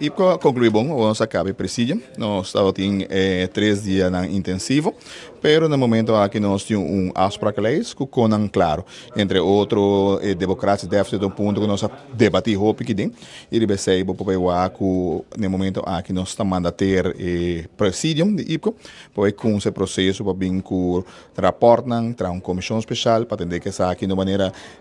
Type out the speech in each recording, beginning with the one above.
Y concluimos, vamos a acabar presidia. Nos estado eh, en eh, dias días en intensivo, mas no momento aqui nós temos um aspra que con claro. Entre outros eh, democracia déficit de um ponto que nós debatimos pequeño. e recebemos para en no momento aquí nós estamos mandater eh, Presídio de IPCO, para com esse processo para vincular, reportan, para uma comissão especial para atender que está aqui de uma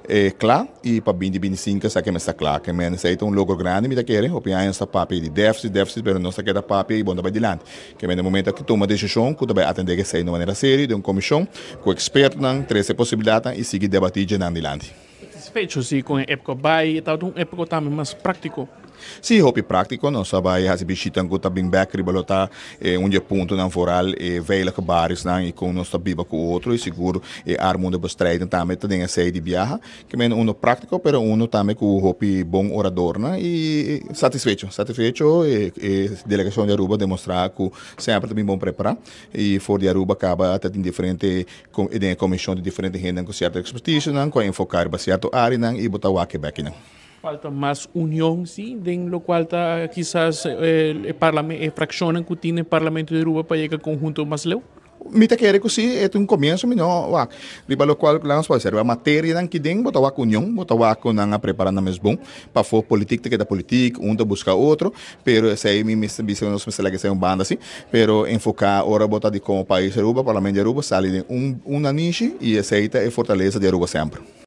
eh, clara e para vir de sea que está claro, que é necesita um logro grande, me quiere, opinión esta papi di déficit, deficit, pero non queda queda papi e bondo para adelante. Que é no momento que toma decisão, que vai atender que sair de maneira séria, de uma comissão, com expertos, 13 possibilidades e seguir debatir de adelante. Satisfeito, sim, com a época vai e tal, uma época também mais prático. Siihop praktikon on sabay hasi bisitan ko tabing back ribalota eh, unje punto na vooral eh, veilig baris na e kon ons tabiba ko outro e seguro e eh, armoede bestrijden tame te dingen sei di biaha que men uno praktico pero uno tame ko hopi bom orador na e, e satisfeito satisfeito e, e delegação de Aruba demonstra que sempre também bom prepara e for de Aruba acaba até em diferente com, em comissão de diferente renda com certa expertise não com enfocar baseado certo não e botawa o Quebec não falta más união sim, de lo cual quizás eh, el, el parlamento, eh, fraccionan que Parlamento de Aruba para chegar conjunto mais leu. Mi te quiere que sí, es un comienzo, no, va. Diba lo cual, claro, se ser a matéria dan que tem, botar com união, botar com a preparando mais bom, para for política que da política, um da buscar outro, pero se aí me me não se que se um banda assim, pero enfocar ora botar de como país de Aruba, parlamento de Aruba, sair de um uma niche e essa aí é fortaleza de Aruba sempre.